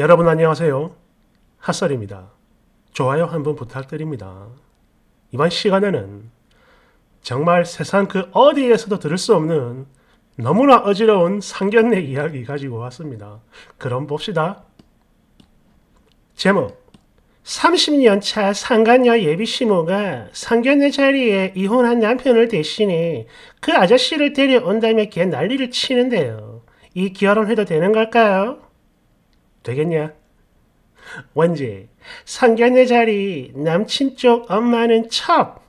여러분 안녕하세요. 핫설입니다. 좋아요 한 번 부탁드립니다. 이번 시간에는 정말 세상 그 어디에서도 들을 수 없는 너무나 어지러운 상견례 이야기 가지고 왔습니다. 그럼 봅시다. 제목 30년 차 상간녀 예비 시모가 상견례 자리에 이혼한 남편을 대신해 그 아저씨를 데려온다며 걔 난리를 치는데요. 이 결혼해도 되는 걸까요? 되겠냐? 원지, 상견례 자리 남친 쪽 엄마는 첩!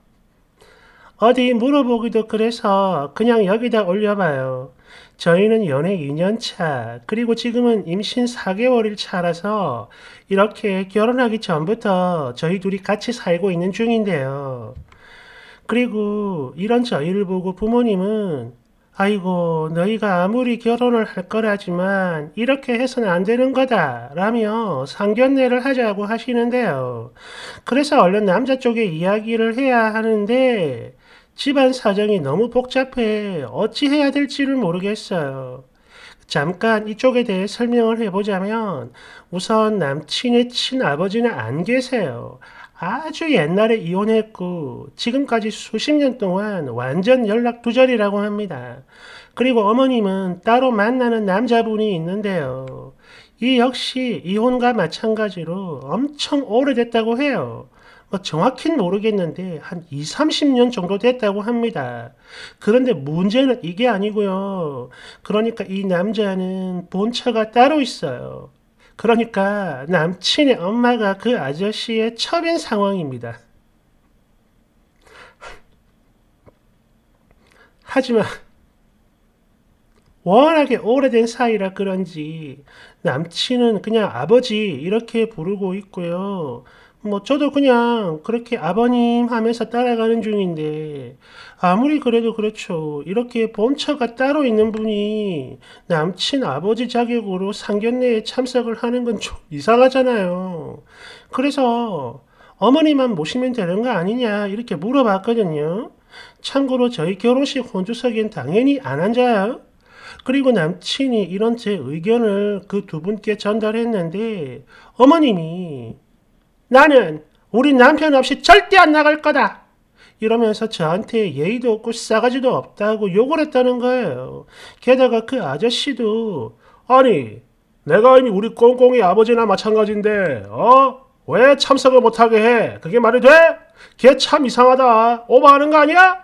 어디 물어보기도 그래서 그냥 여기다 올려봐요. 저희는 연애 2년차, 그리고 지금은 임신 4개월일 차라서 이렇게 결혼하기 전부터 저희 둘이 같이 살고 있는 중인데요. 그리고 이런 저희를 보고 부모님은 아이고 너희가 아무리 결혼을 할 거라지만 이렇게 해서는 안 되는 거다 라며 상견례를 하자고 하시는데요. 그래서 얼른 남자 쪽에 이야기를 해야 하는데 집안 사정이 너무 복잡해 어찌해야 될지를 모르겠어요. 잠깐 이쪽에 대해 설명을 해보자면 우선 남친의 친아버지는 안 계세요. 아주 옛날에 이혼했고 그, 지금까지 수십 년 동안 완전 연락 두절이라고 합니다. 그리고 어머님은 따로 만나는 남자분이 있는데요. 이 역시 이혼과 마찬가지로 엄청 오래됐다고 해요. 뭐 정확히는 모르겠는데 한 2, 30년 정도 됐다고 합니다. 그런데 문제는 이게 아니고요. 그러니까 이 남자는 본처가 따로 있어요. 그러니까 남친의 엄마가 그 아저씨의 철인 상황입니다. 하지만 워낙에 오래된 사이라 그런지 남친은 그냥 아버지 이렇게 부르고 있고요. 뭐 저도 그냥 그렇게 아버님 하면서 따라가는 중인데 아무리 그래도 그렇죠. 이렇게 본처가 따로 있는 분이 남친 아버지 자격으로 상견례에 참석을 하는 건 좀 이상하잖아요. 그래서 어머니만 모시면 되는 거 아니냐 이렇게 물어봤거든요. 참고로 저희 결혼식 혼주석엔 당연히 안 앉아요. 그리고 남친이 이런 제 의견을 그 두 분께 전달했는데 어머님이 나는 우리 남편 없이 절대 안 나갈 거다. 이러면서 저한테 예의도 없고 싸가지도 없다고 욕을 했다는 거예요. 게다가 그 아저씨도 아니 내가 이미 우리 꽁꽁이 아버지나 마찬가지인데 어? 왜 참석을 못하게 해? 그게 말이 돼? 걔 참 이상하다. 오버하는 거 아니야?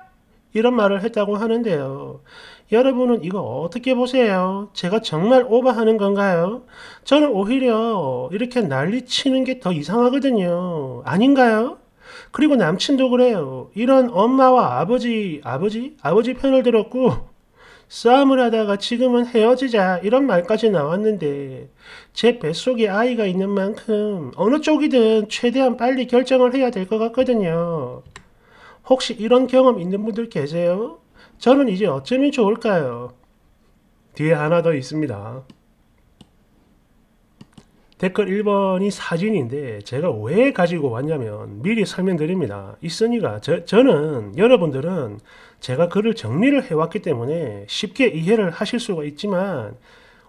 이런 말을 했다고 하는데요. 여러분은 이거 어떻게 보세요? 제가 정말 오버하는 건가요? 저는 오히려 이렇게 난리치는 게 더 이상하거든요. 아닌가요? 그리고 남친도 그래요. 이런 엄마와 아버지, 아버지? 아버지 편을 들었고 싸움을 하다가 지금은 헤어지자 이런 말까지 나왔는데 제 뱃속에 아이가 있는 만큼 어느 쪽이든 최대한 빨리 결정을 해야 될 것 같거든요. 혹시 이런 경험 있는 분들 계세요? 저는 이제 어쩌면 좋을까요? 뒤에 하나 더 있습니다. 댓글 1번이 사진인데 제가 왜 가지고 왔냐면 미리 설명드립니다. 있으니까 저, 저는 여러분들은 제가 글을 정리를 해왔기 때문에 쉽게 이해를 하실 수가 있지만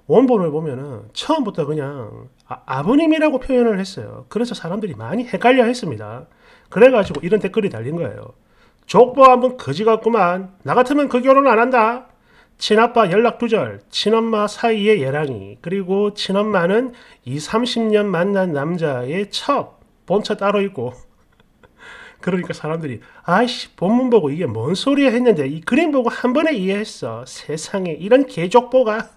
원본을 보면 처음부터 그냥 아, 버님이라고 표현을 했어요. 그래서 사람들이 많이 헷갈려 했습니다. 그래가지고 이런 댓글이 달린 거예요. 족보한번 거지 같구만. 나 같으면 그 결혼 안 한다. 친아빠 연락 두절, 친엄마 사이의 예랑이, 그리고 친엄마는 이 30년 만난 남자의 첩, 본처 따로 있고. 그러니까 사람들이 아이씨 본문 보고 이게 뭔 소리야 했는데 이 그림 보고 한 번에 이해했어. 세상에 이런 개족보가.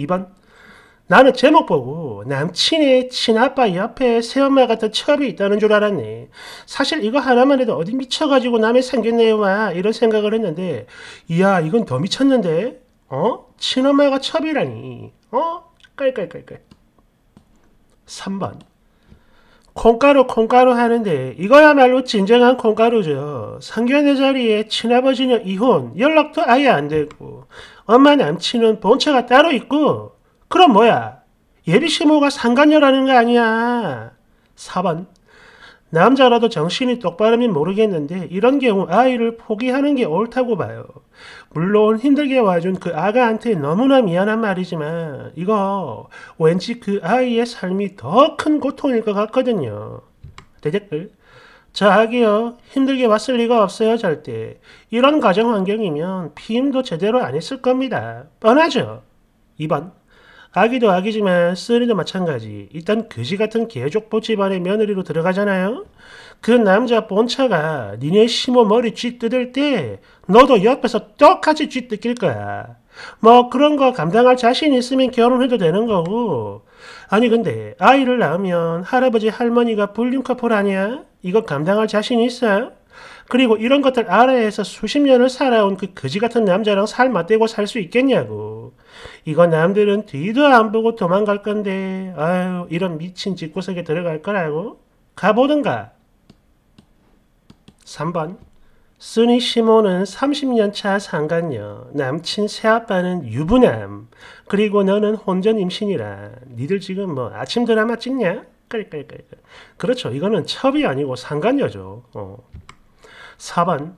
2번 나는 제목 보고 남친의 친아빠 옆에 새엄마 같은 첩이 있다는 줄 알았네. 사실 이거 하나만 해도 어디 미쳐가지고 남의 생겼네와 이런 생각을 했는데 이야 이건 더 미쳤는데? 어? 친엄마가 첩이라니. 어? 깔깔깔깔. 3번 콩가루 콩가루 하는데 이거야말로 진정한 콩가루죠. 상견례 자리에 친아버지는 이혼, 연락도 아예 안 되고 엄마 남친은 본체가 따로 있고 그럼 뭐야? 예비시모가 상관녀라는 거 아니야. 4번. 남자라도 정신이 똑바르면 모르겠는데 이런 경우 아이를 포기하는 게 옳다고 봐요. 물론 힘들게 와준 그 아가한테 너무나 미안한 말이지만 이거 왠지 그 아이의 삶이 더 큰 고통일 것 같거든요. 대댓글 자기요 힘들게 왔을 리가 없어요 절대. 이런 가정 환경이면 피임도 제대로 안 했을 겁니다. 뻔하죠. 2번 아기도 아기지만 쓰리도 마찬가지. 일단 그지 같은 개족보 집안의 며느리로 들어가잖아요. 그 남자 본처가 니네 심어 머리 쥐뜯을 때 너도 옆에서 똑같이 쥐뜯길 거야. 뭐 그런 거 감당할 자신 있으면 결혼해도 되는 거고. 아니 근데 아이를 낳으면 할아버지 할머니가 불륜커플 아니야? 이거 감당할 자신 있어? 그리고 이런 것들 아래에서 수십 년을 살아온 그 거지 같은 남자랑 살 맞대고 살 수 있겠냐고. 이거 남들은 뒤도 안 보고 도망갈 건데 아유 이런 미친 집구석에 들어갈 거라고? 가보든가. 3번 순이 시모는 30년차 상간녀, 남친 새아빠는 유부남, 그리고 너는 혼전 임신이라. 니들 지금 뭐 아침 드라마 찍냐? 그러니 그렇죠. 이거는 첩이 아니고 상간녀죠. 어. 4번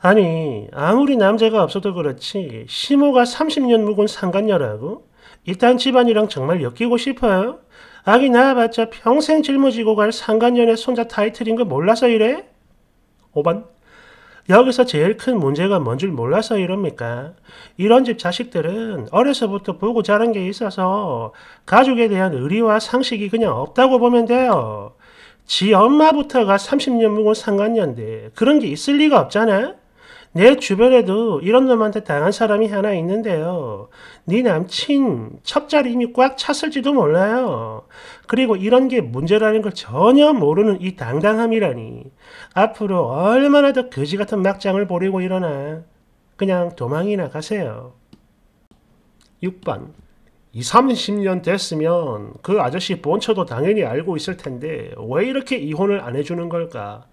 아니 아무리 남자가 없어도 그렇지 시모가 30년 묵은 상간녀라고? 이딴 집안이랑 정말 엮이고 싶어요? 아기 낳아봤자 평생 짊어지고 갈 상간년의 손자 타이틀인 거 몰라서 이래? 5번 여기서 제일 큰 문제가 뭔 줄 몰라서 이럽니까? 이런 집 자식들은 어려서부터 보고 자란 게 있어서 가족에 대한 의리와 상식이 그냥 없다고 보면 돼요. 지 엄마부터가 30년 묵은 상간년인데 그런 게 있을 리가 없잖아? 내 주변에도 이런 놈한테 당한 사람이 하나 있는데요. 네 남친 첩자리 이미 꽉 찼을지도 몰라요. 그리고 이런 게 문제라는 걸 전혀 모르는 이 당당함이라니. 앞으로 얼마나 더 거지 같은 막장을 보리고 일어나. 그냥 도망이나 가세요. 6번 2, 30년 됐으면 그 아저씨 본처도 당연히 알고 있을 텐데 왜 이렇게 이혼을 안 해주는 걸까?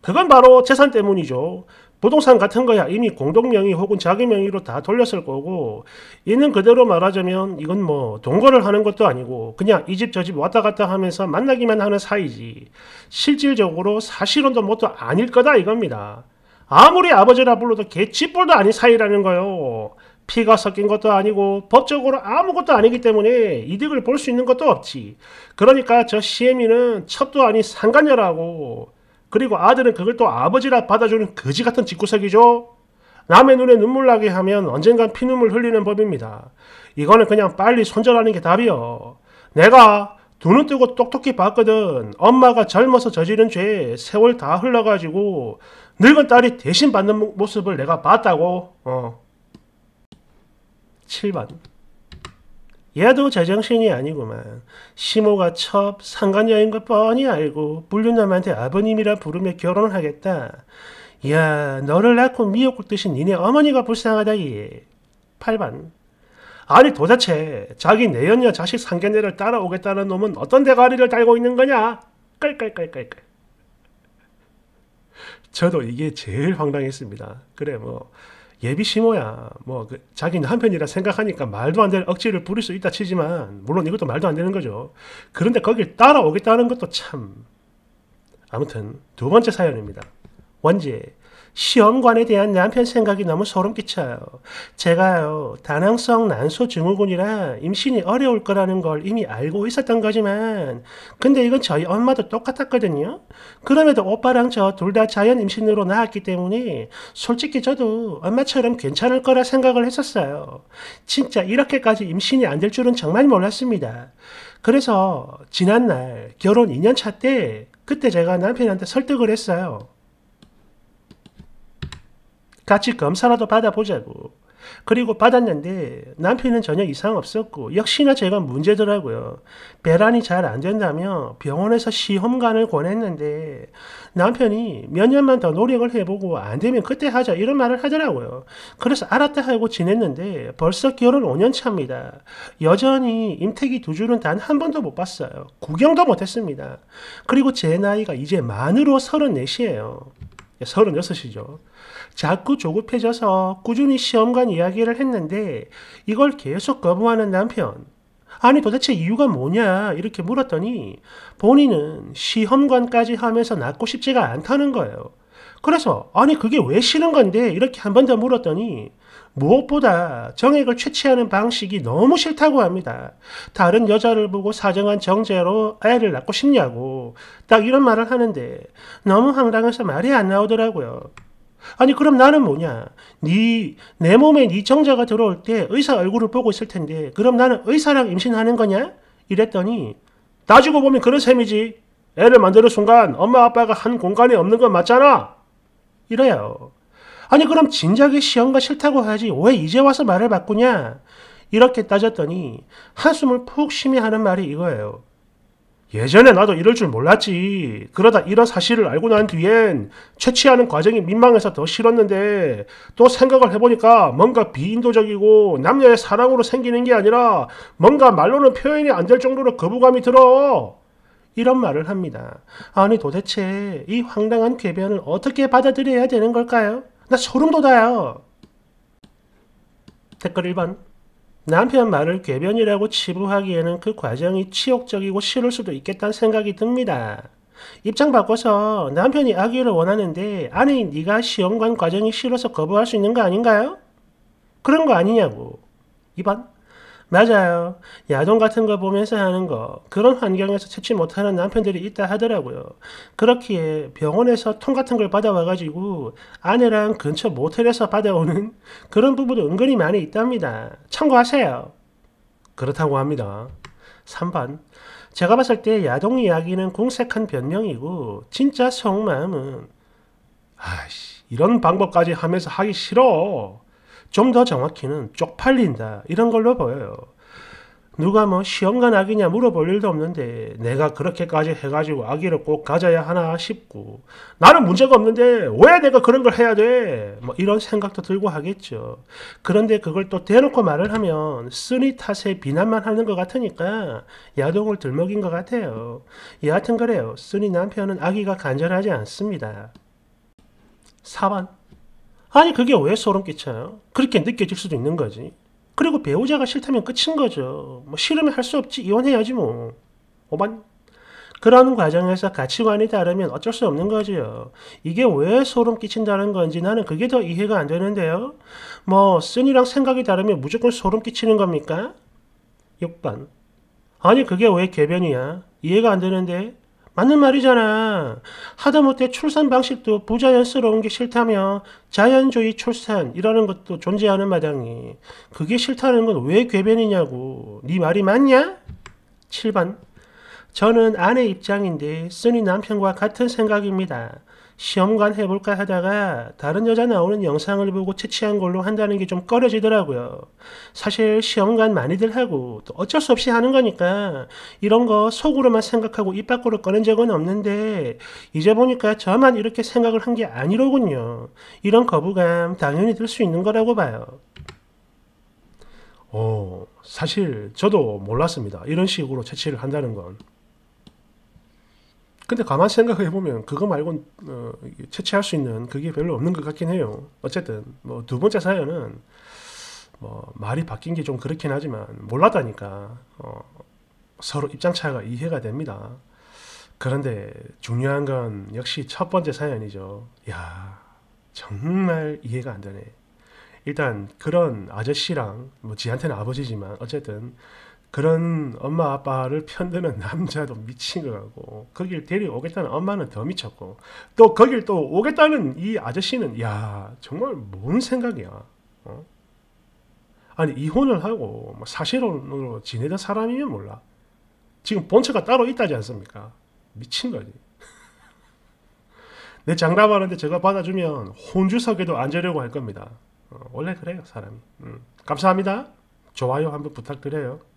그건 바로 재산 때문이죠. 부동산 같은 거야 이미 공동명의 혹은 자기 명의로 다 돌렸을 거고 있는 그대로 말하자면 이건 뭐 동거를 하는 것도 아니고 그냥 이 집 저집 집 왔다 갔다 하면서 만나기만 하는 사이지 실질적으로 사실은도 뭣도 아닐 거다 이겁니다. 아무리 아버지라 불러도 개찌뿔도 아닌 사이라는 거요. 피가 섞인 것도 아니고 법적으로 아무것도 아니기 때문에 이득을 볼 수 있는 것도 없지. 그러니까 저 시애미는 첩도 아닌 상간녀라고 그리고 아들은 그걸 또 아버지라 받아주는 거지 같은 짓구석이죠 남의 눈에 눈물 나게 하면 언젠간 피눈물 흘리는 법입니다. 이거는 그냥 빨리 손절하는 게 답이요. 내가 두눈 뜨고 똑똑히 봤거든. 엄마가 젊어서 저지른 죄 세월 다 흘러가지고 늙은 딸이 대신 받는 모습을 내가 봤다고. 어. 7번 얘도 제정신이 아니구만. 시모가 첩, 상간녀인 것 뻔히 알고 불륜남한테 아버님이라 부르며 결혼을 하겠다. 야 너를 낳고 미역국 드신 니네 어머니가 불쌍하다, 이. 8반. 아니 도대체 자기 내연녀 자식 상견례를 따라오겠다는 놈은 어떤 대가리를 달고 있는 거냐? 깔깔깔깔깔. 저도 이게 제일 황당했습니다. 그래 뭐 예비 시호야뭐그 자기는 한편이라 생각하니까 말도 안 되는 억지를 부릴 수 있다 치지만 물론 이것도 말도 안 되는 거죠. 그런데 거길 따라오겠다는 것도 참 아무튼 두 번째 사연입니다. 원제 시험관에 대한 남편 생각이 너무 소름 끼쳐요. 제가요, 다낭성 난소증후군이라 임신이 어려울 거라는 걸 이미 알고 있었던 거지만, 근데 이건 저희 엄마도 똑같았거든요. 그럼에도 오빠랑 저 둘 다 자연 임신으로 낳았기 때문에, 솔직히 저도 엄마처럼 괜찮을 거라 생각을 했었어요. 진짜 이렇게까지 임신이 안 될 줄은 정말 몰랐습니다. 그래서, 지난날, 결혼 2년차 때, 그때 제가 남편한테 설득을 했어요. 같이 검사라도 받아보자고. 그리고 받았는데 남편은 전혀 이상 없었고 역시나 제가 문제더라고요. 배란이 잘 안 된다며 병원에서 시험관을 권했는데 남편이 몇 년만 더 노력을 해보고 안 되면 그때 하자 이런 말을 하더라고요. 그래서 알았다 하고 지냈는데 벌써 결혼 5년 차입니다. 여전히 임태기 두 줄은 단 한 번도 못 봤어요. 구경도 못했습니다. 그리고 제 나이가 이제 만으로 3 4시에요 36이죠. 자꾸 조급해져서 꾸준히 시험관 이야기를 했는데 이걸 계속 거부하는 남편. 아니 도대체 이유가 뭐냐 이렇게 물었더니 본인은 시험관까지 하면서 낫고 싶지가 않다는 거예요. 그래서 아니 그게 왜 싫은 건데 이렇게 한 번 더 물었더니 무엇보다 정액을 채취하는 방식이 너무 싫다고 합니다. 다른 여자를 보고 사정한 정제로 애를 낳고 싶냐고 딱 이런 말을 하는데 너무 황당해서 말이 안 나오더라고요. 아니 그럼 나는 뭐냐? 네 내 몸에 네 정자가 들어올 때 의사 얼굴을 보고 있을 텐데 그럼 나는 의사랑 임신하는 거냐? 이랬더니 따지고 보면 그런 셈이지. 애를 만드는 순간 엄마 아빠가 한 공간에 없는 건 맞잖아. 이래요. 아니 그럼 진작에 시험과 싫다고 하지 왜 이제 와서 말을 바꾸냐? 이렇게 따졌더니 한숨을 푹 쉬며 하는 말이 이거예요. 예전에 나도 이럴 줄 몰랐지. 그러다 이런 사실을 알고 난 뒤엔 채취하는 과정이 민망해서 더 싫었는데 또 생각을 해보니까 뭔가 비인도적이고 남녀의 사랑으로 생기는 게 아니라 뭔가 말로는 표현이 안 될 정도로 거부감이 들어. 이런 말을 합니다. 아니 도대체 이 황당한 궤변을 어떻게 받아들여야 되는 걸까요? 나 소름 돋아요. 댓글 1번 남편 말을 궤변이라고 치부하기에는 그 과정이 치욕적이고 싫을 수도 있겠다는 생각이 듭니다. 입장 바꿔서 남편이 아기를 원하는데 아내 네가 시험관 과정이 싫어서 거부할 수 있는 거 아닌가요? 그런 거 아니냐고. 2번. 맞아요. 야동 같은 걸 보면서 하는 거 그런 환경에서 채취 못하는 남편들이 있다 하더라고요. 그렇기에 병원에서 통 같은 걸 받아와가지고 아내랑 근처 모텔에서 받아오는 그런 부부도 은근히 많이 있답니다. 참고하세요. 그렇다고 합니다. 3번 제가 봤을 때 야동 이야기는 궁색한 변명이고 진짜 속마음은 아씨 이런 방법까지 하면서 하기 싫어 좀더 정확히는 쪽팔린다 이런 걸로 보여요. 누가 뭐 시험관 아기냐 물어볼 일도 없는데 내가 그렇게까지 해가지고 아기를 꼭 가져야 하나 싶고 나는 문제가 없는데 왜 내가 그런 걸 해야 돼? 뭐 이런 생각도 들고 하겠죠. 그런데 그걸 또 대놓고 말을 하면 쓰니 탓에 비난만 하는 것 같으니까 야동을 들먹인 것 같아요. 여하튼 그래요. 쓰니 남편은 아기가 간절하지 않습니다. 4번 아니 그게 왜 소름 끼쳐요? 그렇게 느껴질 수도 있는 거지. 그리고 배우자가 싫다면 끝인 거죠. 뭐 싫으면 할 수 없지 이혼해야지 뭐. 오만 그런 과정에서 가치관이 다르면 어쩔 수 없는 거지요. 이게 왜 소름 끼친다는 건지 나는 그게 더 이해가 안 되는데요. 뭐 쓴이랑 생각이 다르면 무조건 소름 끼치는 겁니까? 6번 아니 그게 왜 개변이야? 이해가 안 되는데 맞는 말이잖아. 하다못해 출산 방식도 부자연스러운 게 싫다며 자연주의 출산이라는 것도 존재하는 마당에 그게 싫다는 건 왜 궤변이냐고. 네 말이 맞냐? 7번. 저는 아내 입장인데 쓰니 남편과 같은 생각입니다. 시험관 해볼까 하다가 다른 여자 나오는 영상을 보고 채취한 걸로 한다는 게 좀 꺼려지더라고요. 사실 시험관 많이들 하고 또 어쩔 수 없이 하는 거니까 이런 거 속으로만 생각하고 입 밖으로 꺼낸 적은 없는데 이제 보니까 저만 이렇게 생각을 한 게 아니로군요. 이런 거부감 당연히 들 수 있는 거라고 봐요. 어, 사실 저도 몰랐습니다. 이런 식으로 채취를 한다는 건. 근데 가만 히 생각해 보면 그거 말고 어, 채취할 수 있는 그게 별로 없는 것 같긴 해요. 어쨌든 뭐 두 번째 사연은 뭐 말이 바뀐 게 좀 그렇긴 하지만 몰랐다니까 어, 서로 입장 차이가 이해가 됩니다. 그런데 중요한 건 역시 첫 번째 사연이죠. 야 정말 이해가 안 되네. 일단 그런 아저씨랑 뭐 지한테는 아버지지만 어쨌든 그런 엄마 아빠를 편드는 남자도 미친 거 같고 거길 데려오겠다는 엄마는 더 미쳤고 또 거길 또 오겠다는 이 아저씨는 야 정말 뭔 생각이야 어? 아니 이혼을 하고 뭐 사실혼으로 지내던 사람이면 몰라 지금 본처가 따로 있다지 않습니까 미친 거지 내 장담하는데 제가 받아주면 혼주석에도 앉으려고 할 겁니다 어, 원래 그래요 사람이 음. 감사합니다 좋아요 한번 부탁드려요